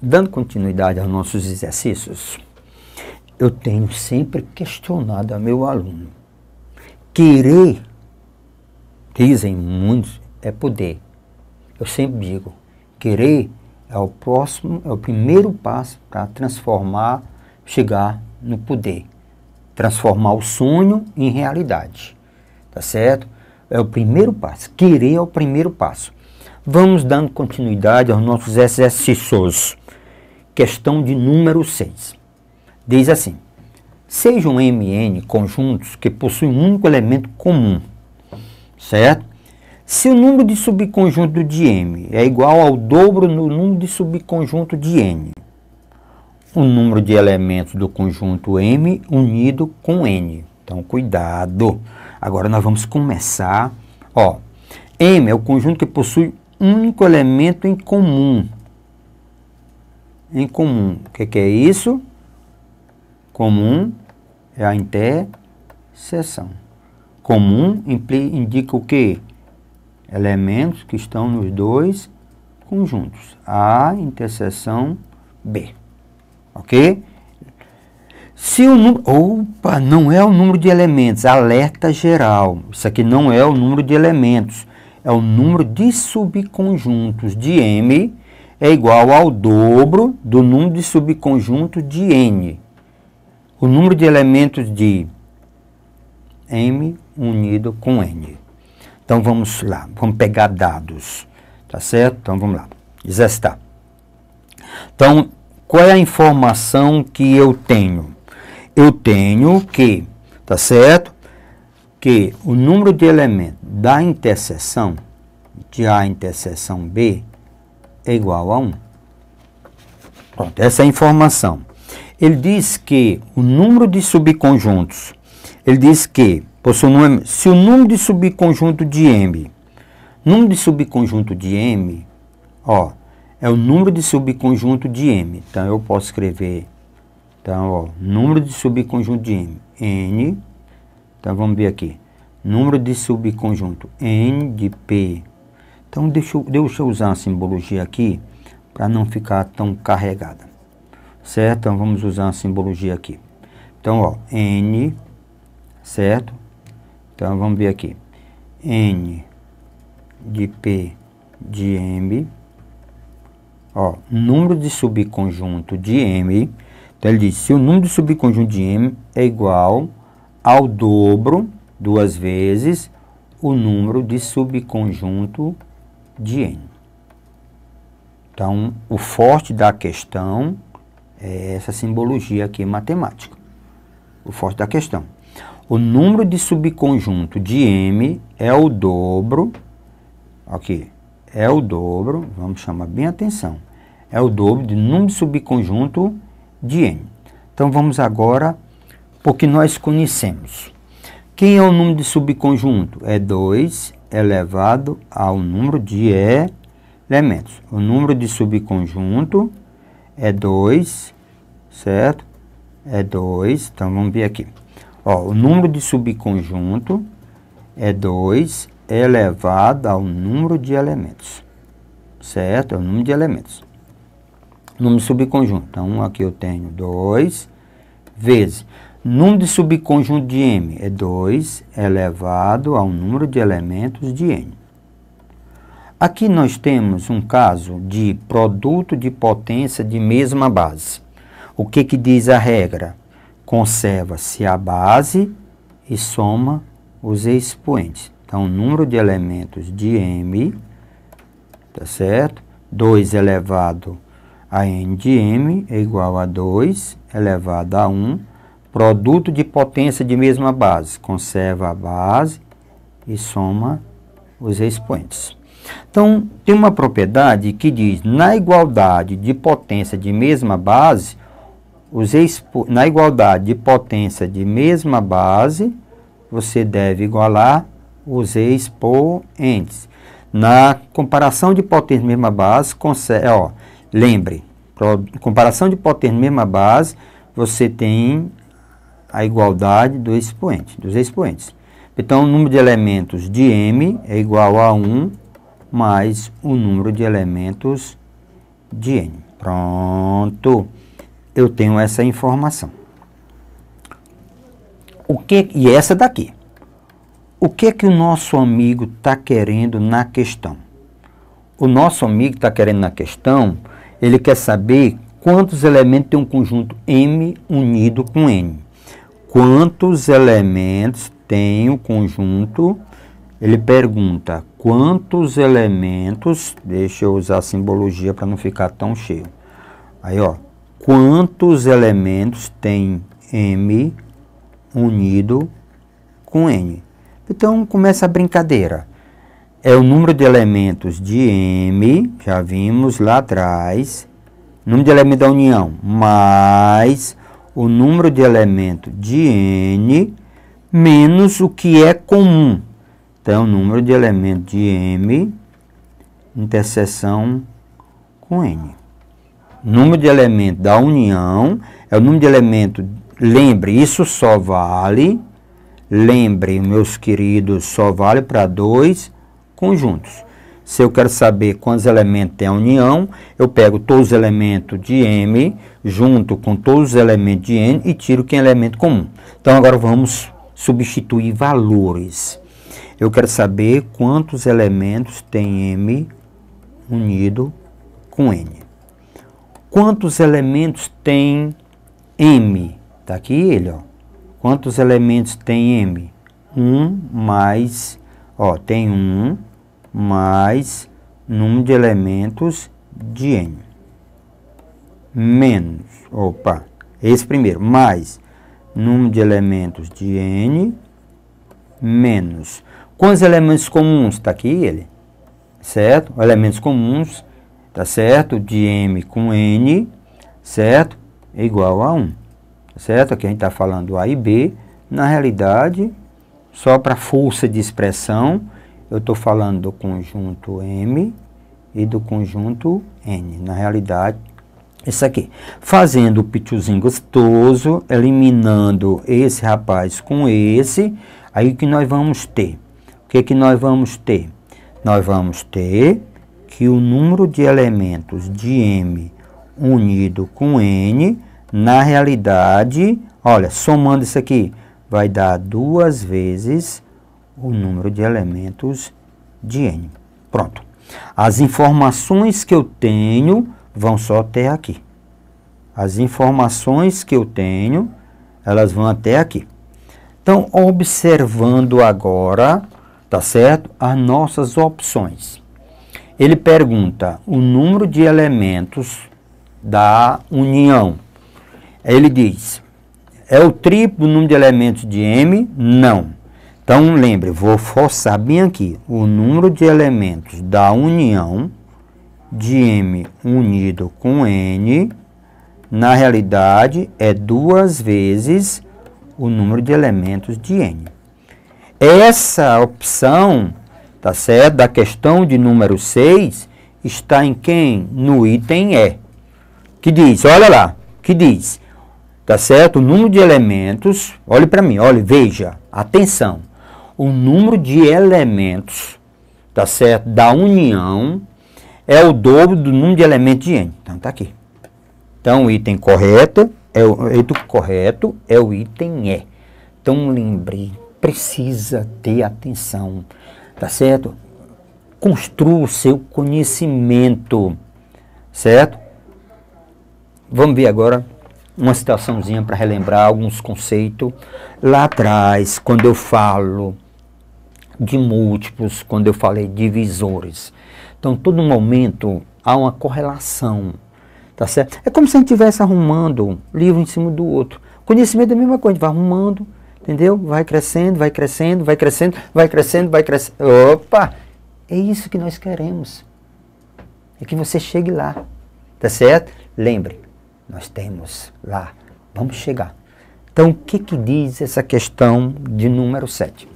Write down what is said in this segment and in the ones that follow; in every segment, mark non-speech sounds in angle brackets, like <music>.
dando continuidade aos nossos exercícios, eu tenho sempre questionado a meu aluno. Querer, dizem muitos, é poder. Eu sempre digo, querer é o próximo, é o primeiro passo para transformar, chegar no poder, transformar o sonho em realidade. Tá certo? É o primeiro passo. Querer é o primeiro passo. Vamos dando continuidade aos nossos exercícios questão de número 6. Diz assim: sejam m n conjuntos que possuem um único elemento comum, certo? Se o número de subconjunto de M é igual ao dobro no número de subconjunto de N, o número de elementos do conjunto M unido com N. Então, cuidado. Agora nós vamos começar. Ó, M é o conjunto que possui um único elemento em comum em comum. O que, que é isso? Comum é a interseção. Comum indica o quê? Elementos que estão nos dois conjuntos. A interseção B. Ok? Se o número. Opa, não é o número de elementos. Alerta geral. Isso aqui não é o número de elementos. É o número de subconjuntos de M é igual ao dobro do número de subconjunto de N. O número de elementos de M unido com N. Então vamos lá, vamos pegar dados, tá certo? Então vamos lá, Exercitar. Então, qual é a informação que eu tenho? Eu tenho que, tá certo? Que o número de elementos da interseção de A interseção B é igual a 1. Pronto, essa é a informação. Ele diz que o número de subconjuntos, ele diz que se o número de subconjunto de M, número de subconjunto de M, ó, é o número de subconjunto de M. Então eu posso escrever, então, ó, número de subconjunto de M, N, então vamos ver aqui, número de subconjunto N de P então, deixa eu, deixa eu usar a simbologia aqui para não ficar tão carregada. Certo? Então, vamos usar a simbologia aqui. Então, ó, N, certo? Então, vamos ver aqui. N de P de M, ó, número de subconjunto de M. Então, ele diz, se o número de subconjunto de M é igual ao dobro, duas vezes, o número de subconjunto de n. Então, o forte da questão é essa simbologia aqui matemática. O forte da questão. O número de subconjunto de M é o dobro, aqui, é o dobro, vamos chamar bem atenção, é o dobro do número de subconjunto de n. Então, vamos agora porque nós conhecemos. Quem é o número de subconjunto? É 2, elevado ao número de elementos. O número de subconjunto é 2, certo? É 2, então vamos ver aqui. Ó, o número de subconjunto é 2 elevado ao número de elementos, certo? É o número de elementos. Número subconjunto. Então, aqui eu tenho 2 vezes. Número de subconjunto de M é 2 elevado ao número de elementos de N. Aqui nós temos um caso de produto de potência de mesma base. O que, que diz a regra? Conserva-se a base e soma os expoentes. Então, o número de elementos de M, tá certo? 2 elevado a N de M é igual a 2 elevado a 1 Produto de potência de mesma base. Conserva a base e soma os expoentes. Então, tem uma propriedade que diz, na igualdade de potência de mesma base, os expo na igualdade de potência de mesma base, você deve igualar os expoentes. Na comparação de potência de mesma base, ó, lembre, comparação de potência de mesma base, você tem a igualdade do expoente, dos expoentes. Então, o número de elementos de M é igual a 1 mais o número de elementos de N. Pronto. Eu tenho essa informação. O que, e essa daqui. O que é que o nosso amigo está querendo na questão? O nosso amigo está querendo na questão, ele quer saber quantos elementos tem um conjunto M unido com N quantos elementos tem o conjunto? Ele pergunta quantos elementos, deixa eu usar a simbologia para não ficar tão cheio. Aí, ó, quantos elementos tem M unido com N? Então começa a brincadeira. É o número de elementos de M, já vimos lá atrás, número de elementos da união, mais o número de elemento de n menos o que é comum. Então, o número de elemento de m interseção com n. Número de elemento da união é o número de elemento, lembre, isso só vale, lembre, meus queridos, só vale para dois conjuntos. Se eu quero saber quantos elementos tem a união, eu pego todos os elementos de M junto com todos os elementos de N e tiro que é elemento comum. Então agora vamos substituir valores. Eu quero saber quantos elementos tem M unido com N. Quantos elementos tem M? Está aqui ele, ó. Quantos elementos tem M? 1 mais, ó, tem 1, mais número de elementos de n. Menos, opa, esse primeiro, mais número de elementos de n, menos. Quantos elementos comuns? Está aqui ele, certo? Elementos comuns, tá certo? De m com n, certo? É igual a 1, tá certo? Aqui a gente está falando A e B, na realidade, só para força de expressão, eu estou falando do conjunto M e do conjunto N. Na realidade, isso aqui. Fazendo o pituzinho gostoso, eliminando esse rapaz com esse, aí que nós vamos ter? O que, que nós vamos ter? Nós vamos ter que o número de elementos de M unido com N, na realidade, olha, somando isso aqui, vai dar duas vezes o número de elementos de N. Pronto. As informações que eu tenho vão só até aqui. As informações que eu tenho, elas vão até aqui. Então, observando agora, tá certo? As nossas opções. Ele pergunta o número de elementos da união. Ele diz, é o triplo número de elementos de M? Não. Então, lembre, vou forçar bem aqui o número de elementos da união de M unido com N, na realidade, é duas vezes o número de elementos de N. Essa opção, tá certo, da questão de número 6, está em quem? No item E, que diz, olha lá, que diz, tá certo, o número de elementos, olhe para mim, olhe, veja, atenção, o número de elementos tá certo? da união é o dobro do número de elementos de N. Então tá aqui. Então o item correto é o item correto é o item E. Então lembre, precisa ter atenção, tá certo? Construa o seu conhecimento, certo? Vamos ver agora uma situaçãozinha para relembrar alguns conceitos lá atrás, quando eu falo de múltiplos, quando eu falei divisores. Então, todo momento há uma correlação, tá certo? É como se a gente estivesse arrumando livro em cima do outro. Conhecimento é a mesma coisa, a gente vai arrumando, entendeu? Vai crescendo, vai crescendo, vai crescendo, vai crescendo, vai crescendo. Opa! É isso que nós queremos. É que você chegue lá, tá certo? Lembre, nós temos lá, vamos chegar. Então, o que, que diz essa questão de número 7?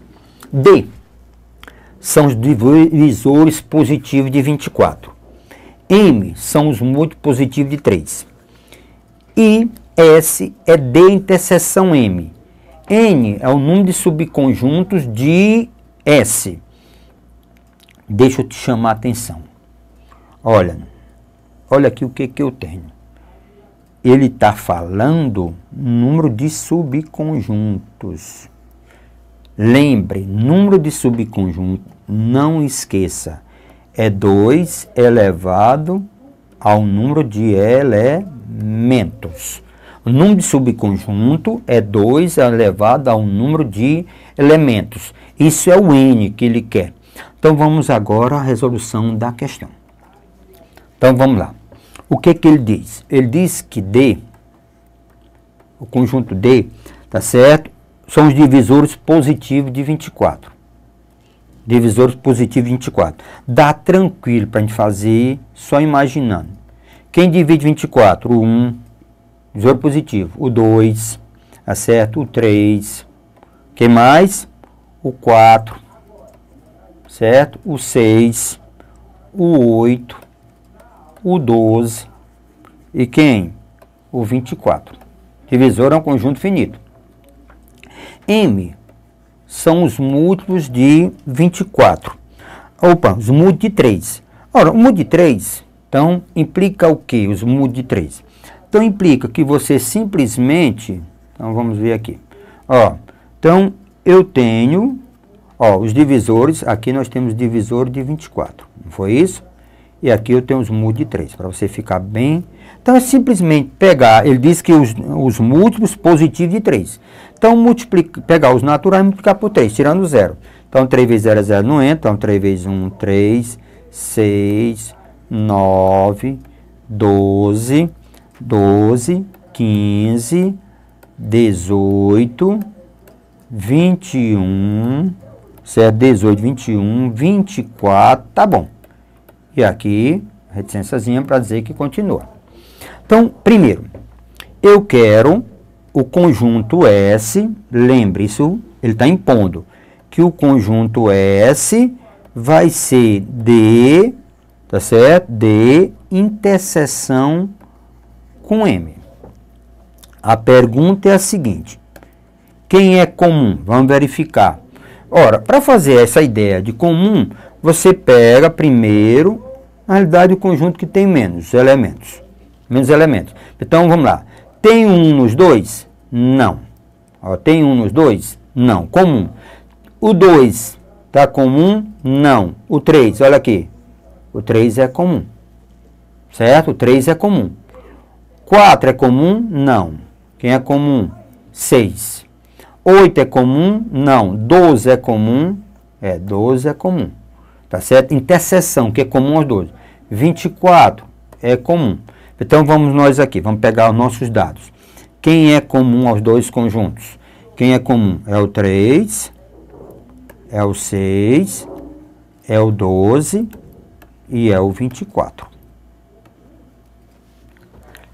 D são os divisores positivos de 24. M são os múltiplos positivos de 3. E S é D interseção M. N é o número de subconjuntos de S. Deixa eu te chamar a atenção. Olha, olha aqui o que, que eu tenho. Ele está falando número de subconjuntos. Lembre, número de subconjunto, não esqueça, é 2 elevado ao número de elementos. O número de subconjunto é 2 elevado ao número de elementos. Isso é o n que ele quer. Então vamos agora à resolução da questão. Então vamos lá. O que que ele diz? Ele diz que D, o conjunto D, tá certo? são os divisores positivos de 24. Divisores positivos de 24. Dá tranquilo para a gente fazer só imaginando. Quem divide 24? O 1, divisor positivo. O 2, acerto? O 3. Quem mais? O 4, certo? O 6, o 8, o 12 e quem? O 24. Divisor é um conjunto finito. M são os múltiplos de 24. Opa, os múltiplos de 3. Ora, o múltiplo de 3, então, implica o que? Os múltiplos de 3. Então, implica que você simplesmente... Então, vamos ver aqui. Ó, então, eu tenho... Ó, os divisores, aqui nós temos divisor de 24, não foi isso? E aqui eu tenho os múltiplos de 3, para você ficar bem... Então, é simplesmente pegar, ele diz que os, os múltiplos positivos de 3. Então, multiplica, pegar os naturais e multiplicar por 3, tirando o zero. Então, 3 vezes 0 é 0, não entra. Então, 3 vezes 1, 3, 6, 9, 12, 12, 15, 18, 21, certo? 18, 21, 24, tá bom. E aqui, reticênciazinha para dizer que continua. Então, primeiro, eu quero o conjunto S, lembre isso, ele está impondo que o conjunto S vai ser D, tá certo? D interseção com M. A pergunta é a seguinte: quem é comum? Vamos verificar. Ora, para fazer essa ideia de comum, você pega primeiro, na realidade, o conjunto que tem menos elementos. Menos elementos. Então vamos lá. Tem um nos dois? Não. Ó, tem um nos dois? Não. Comum. O 2 está comum? Não. O 3, olha aqui. O 3 é comum. Certo? O 3 é comum. 4 é comum? Não. Quem é comum? 6. 8 é comum? Não. 12 é comum? É, 12 é comum. Tá certo? Interseção, que é comum aos 12. 24 é comum. Então vamos nós aqui, vamos pegar os nossos dados. Quem é comum aos dois conjuntos? Quem é comum? É o 3, é o 6, é o 12 e é o 24.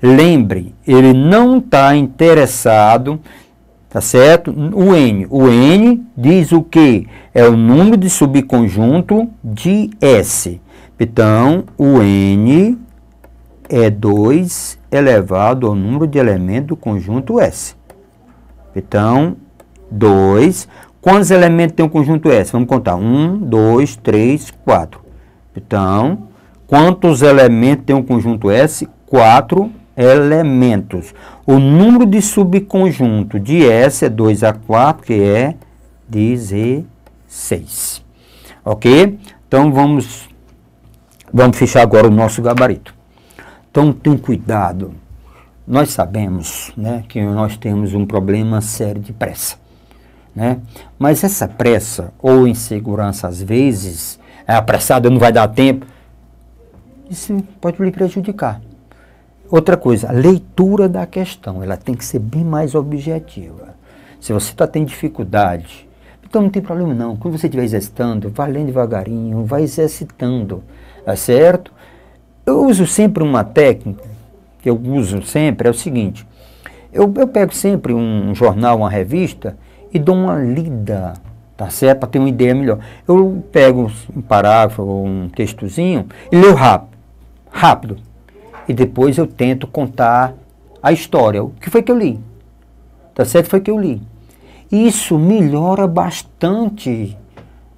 Lembre, ele não está interessado, tá certo? O N. O N diz o que? É o número de subconjunto de S. Então, o N é 2 elevado ao número de elementos do conjunto S. Então, 2. Quantos elementos tem o conjunto S? Vamos contar. 1, 2, 3, 4. Então, quantos elementos tem o conjunto S? 4 elementos. O número de subconjunto de S é 2 a 4, que é 16. Ok? Então, vamos, vamos fechar agora o nosso gabarito. Então, tem cuidado. Nós sabemos né, que nós temos um problema sério de pressa. Né? Mas essa pressa ou insegurança, às vezes, é apressada, não vai dar tempo, isso pode lhe prejudicar. Outra coisa, a leitura da questão, ela tem que ser bem mais objetiva. Se você está tendo dificuldade, então não tem problema não. Quando você estiver exercitando, vá lendo devagarinho, vai exercitando, tá certo? Eu uso sempre uma técnica que eu uso sempre, é o seguinte: eu, eu pego sempre um jornal, uma revista e dou uma lida, tá certo? Para ter uma ideia melhor. Eu pego um parágrafo, um textozinho e leio rápido, rápido. E depois eu tento contar a história, o que foi que eu li, tá certo? Foi que eu li. Isso melhora bastante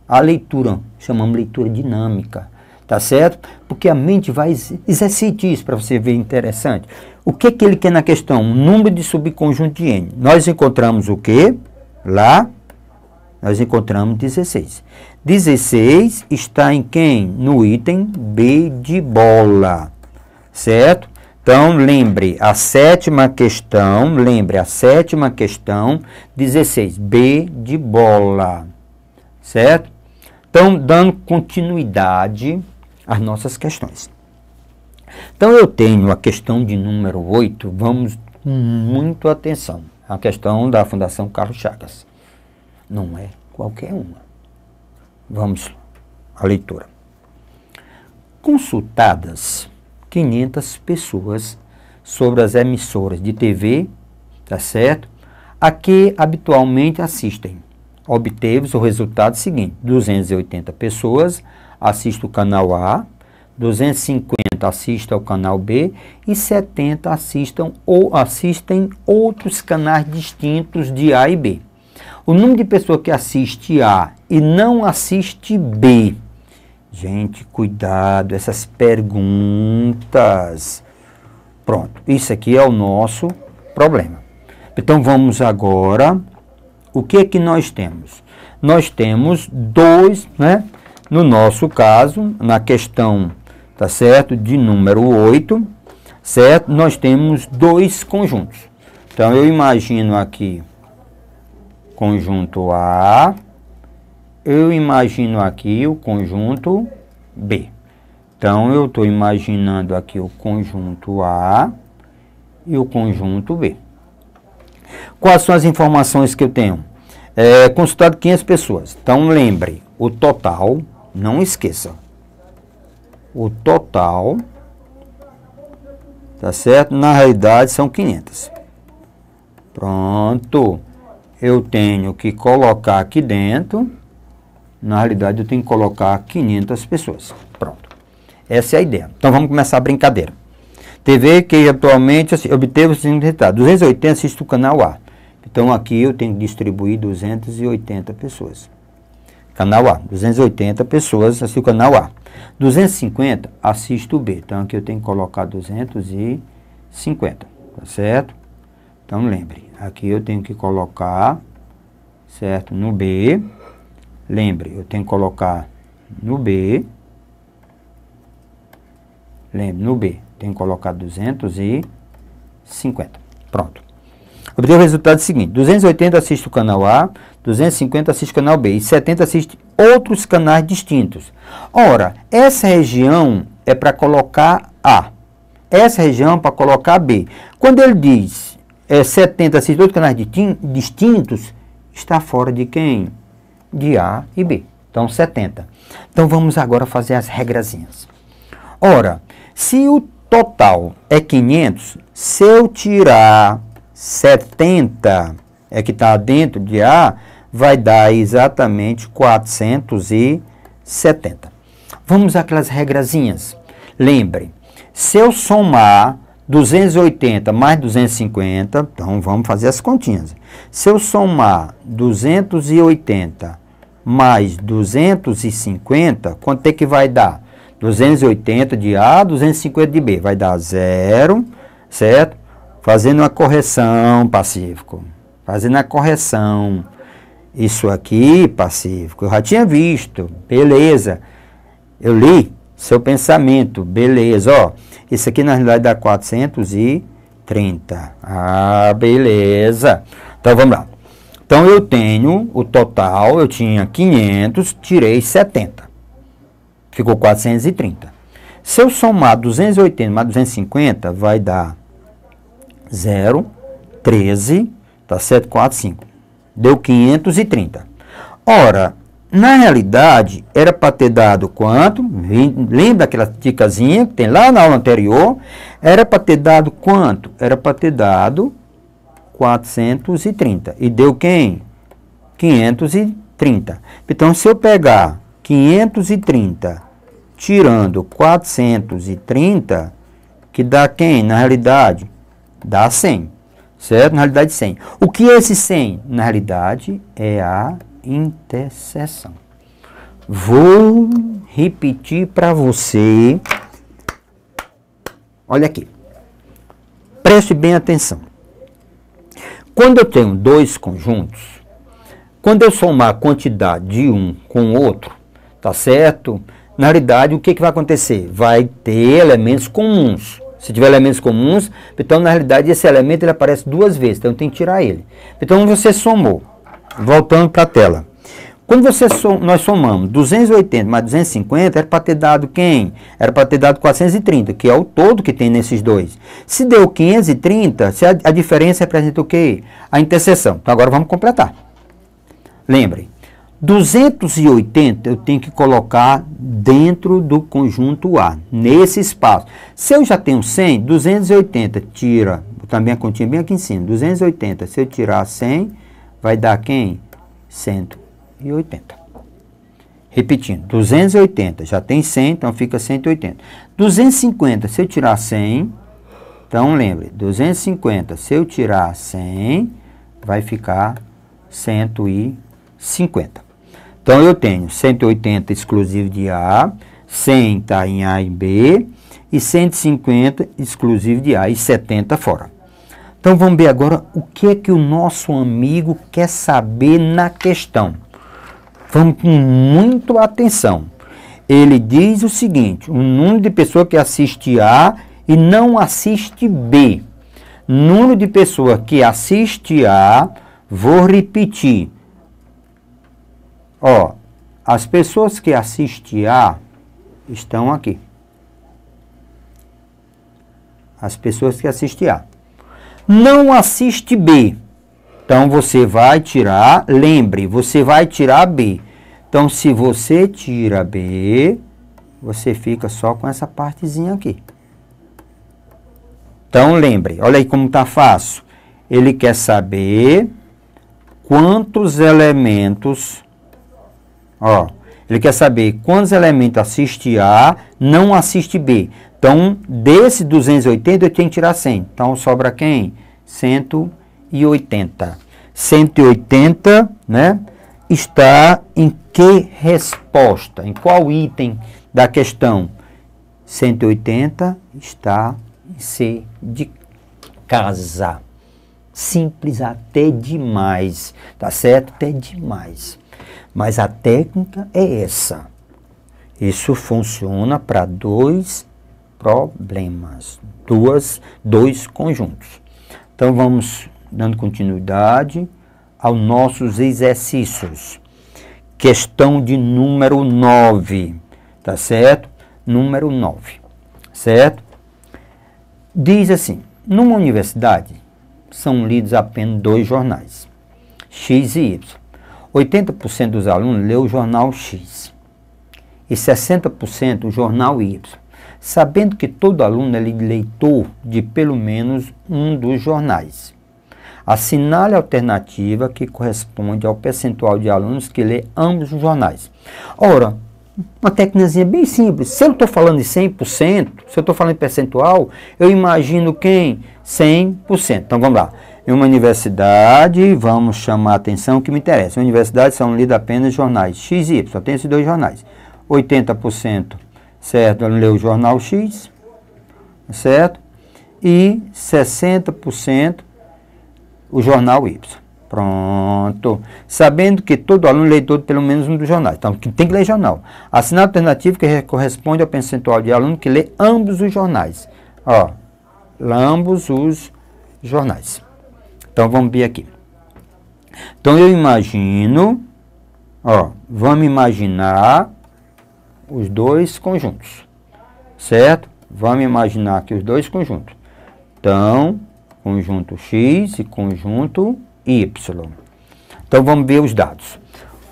a leitura, chamamos leitura dinâmica tá certo? Porque a mente vai exercitar isso para você ver interessante. O que, que ele quer na questão? o número de subconjunto de n. Nós encontramos o quê Lá, nós encontramos 16. 16 está em quem? No item B de bola, certo? Então, lembre, a sétima questão, lembre, a sétima questão, 16, B de bola, certo? Então, dando continuidade, as nossas questões. Então eu tenho a questão de número 8, vamos com muita atenção, a questão da Fundação Carlos Chagas. Não é qualquer uma. Vamos à leitura. Consultadas 500 pessoas sobre as emissoras de TV, tá certo? A que habitualmente assistem. Obteve o resultado seguinte: 280 pessoas assista o canal A, 250 assista ao canal B e 70 assistam ou assistem outros canais distintos de A e B. O número de pessoas que assiste A e não assiste B. Gente, cuidado, essas perguntas. Pronto, isso aqui é o nosso problema. Então vamos agora. O que é que nós temos? Nós temos dois, né? No nosso caso, na questão, tá certo? De número 8, certo? Nós temos dois conjuntos. Então eu imagino aqui conjunto A, eu imagino aqui o conjunto B. Então eu estou imaginando aqui o conjunto A e o conjunto B. Quais são as informações que eu tenho? É, consultado 500 pessoas. Então lembre, o total não esqueça. O total, tá certo? Na realidade são 500. Pronto. Eu tenho que colocar aqui dentro. Na realidade eu tenho que colocar 500 pessoas. Pronto. Essa é a ideia. Então vamos começar a brincadeira. TV que atualmente assim, obteve o seguinte resultado. 280 assiste o canal A. Então aqui eu tenho que distribuir 280 pessoas canal A. 280 pessoas assistem o canal A. 250 assiste o B. Então aqui eu tenho que colocar 250, tá certo? Então lembre, aqui eu tenho que colocar, certo? No B. Lembre, eu tenho que colocar no B. Lembre, no B. Tenho que colocar 250. Pronto. o resultado seguinte: 280 assiste o canal A, 250 assiste canal B e 70 assiste outros canais distintos. Ora, essa região é para colocar A. Essa região é para colocar B. Quando ele diz é, 70 assiste outros canais distintos, está fora de quem? De A e B. Então, 70. Então, vamos agora fazer as regrazinhas. Ora, se o total é 500, se eu tirar 70 é que está dentro de A, vai dar exatamente 470. Vamos àquelas regrazinhas. Lembre, se eu somar 280 mais 250, então vamos fazer as continhas. Se eu somar 280 mais 250, quanto é que vai dar? 280 de A, 250 de B, vai dar zero, certo? Fazendo uma correção, Pacífico, fazendo a correção isso aqui, Pacífico, eu já tinha visto, beleza. Eu li seu pensamento, beleza. Ó, isso aqui na realidade dá 430. Ah, beleza. Então vamos lá. Então eu tenho o total, eu tinha 500, tirei 70. Ficou 430. Se eu somar 280 mais 250, vai dar 0, 13, tá certo? 4, 5 deu 530. Ora, na realidade, era para ter dado quanto? Lembra aquela dicasinha que tem lá na aula anterior? Era para ter dado quanto? Era para ter dado 430. E deu quem? 530. Então, se eu pegar 530 tirando 430, que dá quem? Na realidade, dá 100 certo? Na realidade, 100. O que é esse 100? Na realidade, é a intercessão. Vou repetir para você. Olha aqui. Preste bem atenção. Quando eu tenho dois conjuntos, quando eu somar a quantidade de um com o outro, tá certo? Na realidade, o que, que vai acontecer? Vai ter elementos comuns. Se tiver elementos comuns, então na realidade esse elemento ele aparece duas vezes, então tem que tirar ele. Então você somou, voltando para a tela. Quando você som, nós somamos 280 mais 250, era para ter dado quem? Era para ter dado 430, que é o todo que tem nesses dois. Se deu 530, se a, a diferença representa o quê? A interseção. Então agora vamos completar. Lembrem, 280 eu tenho que colocar dentro do conjunto A, nesse espaço. Se eu já tenho 100, 280 tira, também a continha bem aqui em cima, 280. Se eu tirar 100, vai dar quem? 180. Repetindo, 280, já tem 100, então fica 180. 250, se eu tirar 100, então lembre, 250, se eu tirar 100, vai ficar 150. Então, eu tenho 180 exclusivo de A, 100 está em A e B, e 150 exclusivo de A e 70 fora. Então, vamos ver agora o que é que o nosso amigo quer saber na questão. Vamos com muita atenção. Ele diz o seguinte, o número de pessoas que assiste A e não assiste B. Número de pessoas que assiste A, vou repetir, Ó, as pessoas que assistem A estão aqui. As pessoas que assistem A. Não assiste B. Então você vai tirar, lembre, você vai tirar B. Então se você tira B, você fica só com essa partezinha aqui. Então lembre, olha aí como tá fácil. Ele quer saber quantos elementos Ó, ele quer saber quantos elementos assiste A, não assiste B. Então, desse 280, eu tenho que tirar 100. Então, sobra quem? 180. 180, né? Está em que resposta? Em qual item da questão? 180 está em C de casa. Simples até demais, tá certo? Até demais. Mas a técnica é essa. Isso funciona para dois problemas, duas, dois conjuntos. Então vamos dando continuidade aos nossos exercícios. Questão de número 9, tá certo? Número 9, certo? Diz assim: numa universidade são lidos apenas dois jornais, X e Y. 80% dos alunos leu o jornal X e 60% o jornal Y, sabendo que todo aluno é leitor de pelo menos um dos jornais. Assinale a alternativa que corresponde ao percentual de alunos que lê ambos os jornais. Ora, uma técnica bem simples. Se eu estou falando em 100%, se eu estou falando em percentual, eu imagino quem? 100%. Então vamos lá em uma universidade, vamos chamar a atenção que me interessa. Universidades são lidas apenas jornais X e Y, só tem esses dois jornais. 80% certo, lê o jornal X, certo? E 60% o jornal Y. Pronto. Sabendo que todo aluno lê todo pelo menos um dos jornais. Então, tem que ler jornal. Assinar alternativo que corresponde ao percentual de aluno que lê ambos os jornais. Ó, ambos os jornais. Então, vamos ver aqui. Então, eu imagino, ó, vamos imaginar os dois conjuntos, certo? Vamos imaginar aqui os dois conjuntos. Então, conjunto X e conjunto Y. Então, vamos ver os dados.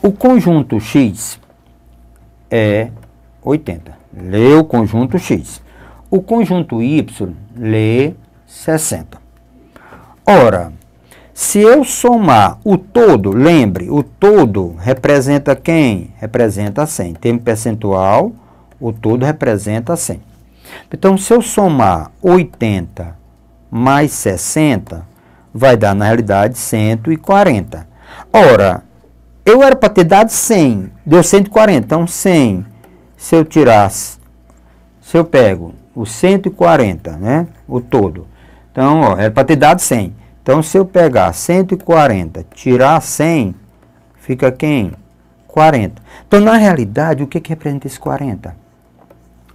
O conjunto X é 80. Lê o conjunto X. O conjunto Y lê 60. Ora, se eu somar o todo, lembre, o todo representa quem? Representa 100. Tempo percentual, o todo representa 100. Então, se eu somar 80 mais 60, vai dar, na realidade, 140. Ora, eu era para ter dado 100, deu 140. Então, 100, se eu tirasse, se eu pego o 140, né, o todo. Então, ó, era para ter dado 100. Então, se eu pegar 140, tirar 100, fica quem? 40. Então, na realidade, o que, que representa esse 40?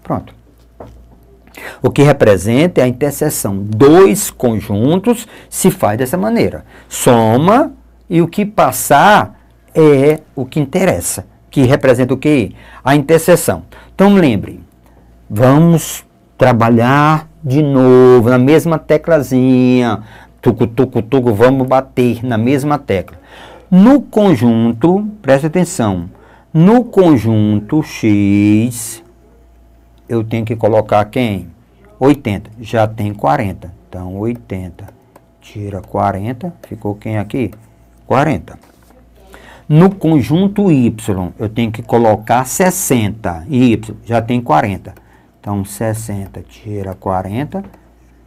Pronto. O que representa é a interseção. Dois conjuntos se faz dessa maneira. Soma e o que passar é o que interessa, que representa o que? A interseção. Então lembre, vamos trabalhar de novo na mesma teclazinha, tucu, tucu, tucu, vamos bater na mesma tecla. No conjunto, preste atenção, no conjunto X, eu tenho que colocar quem? 80, já tem 40, então 80, tira 40, ficou quem aqui? 40. No conjunto Y, eu tenho que colocar 60, Y, já tem 40, então 60, tira 40,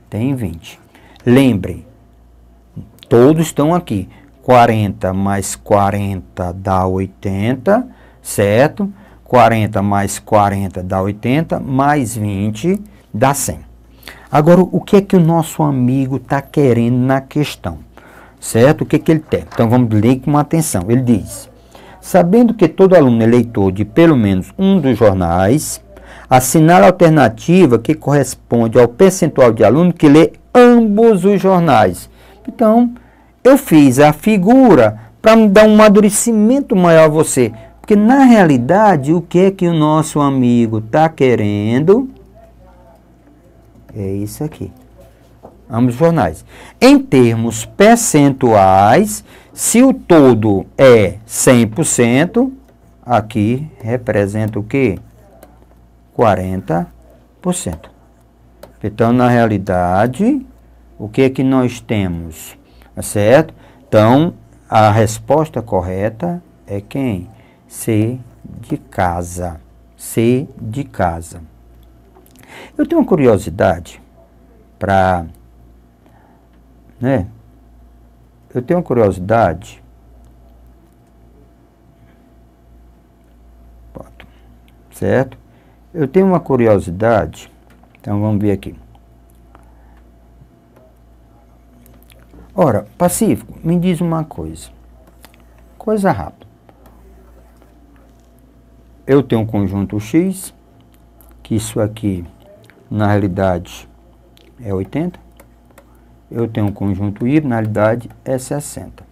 tem 20. Lembre, Todos estão aqui. 40 mais 40 dá 80, certo? 40 mais 40 dá 80, mais 20 dá 100. Agora, o que é que o nosso amigo está querendo na questão? Certo? O que é que ele tem? Então, vamos ler com atenção. Ele diz, sabendo que todo aluno é leitor de pelo menos um dos jornais, assinale a alternativa que corresponde ao percentual de aluno que lê ambos os jornais. Então, eu fiz a figura para me dar um amadurecimento maior a você. Porque na realidade, o que é que o nosso amigo está querendo? É isso aqui. Ambos jornais. Em termos percentuais, se o todo é 100%, aqui representa o que? 40%. Então, na realidade, o que é que nós temos? Tá certo? Então, a resposta correta é quem? Ser de casa. Ser de casa. Eu tenho uma curiosidade para. Né? Eu tenho uma curiosidade. Certo? Eu tenho uma curiosidade. Então vamos ver aqui. Ora, Pacífico, me diz uma coisa. Coisa rápida. Eu tenho um conjunto X, que isso aqui, na realidade, é 80. Eu tenho um conjunto Y, na realidade, é 60.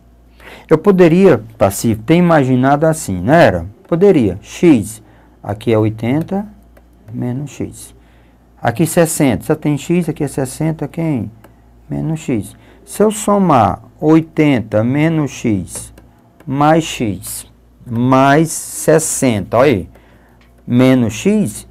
Eu poderia, Pacífico, ter imaginado assim, não era? Poderia. X, aqui é 80, menos X. Aqui 60, só tem X, aqui é 60, quem? Menos X. Se eu somar 80 menos x mais x mais 60, olha aí, menos x,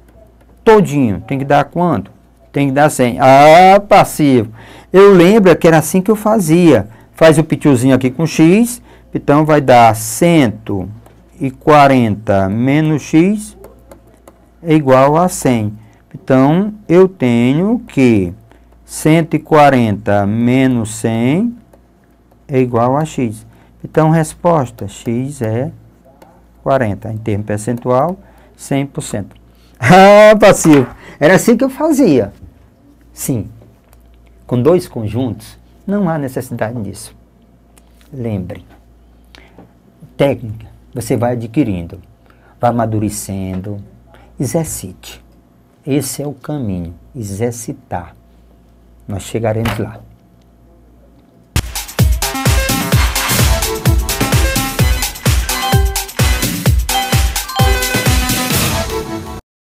todinho, tem que dar quanto? Tem que dar 100. Ah, passivo. Eu lembro que era assim que eu fazia. Faz o pitiozinho aqui com x, então vai dar 140 menos x é igual a 100. Então, eu tenho que 140 menos 100 é igual a x. Então, resposta, x é 40. Em termo percentual, 100%. <laughs> Ah, passivo. Era assim que eu fazia. Sim. Com dois conjuntos, não há necessidade disso. Lembre. Técnica, você vai adquirindo, vai amadurecendo. Exercite. Esse é o caminho, exercitar. Nós chegaremos lá.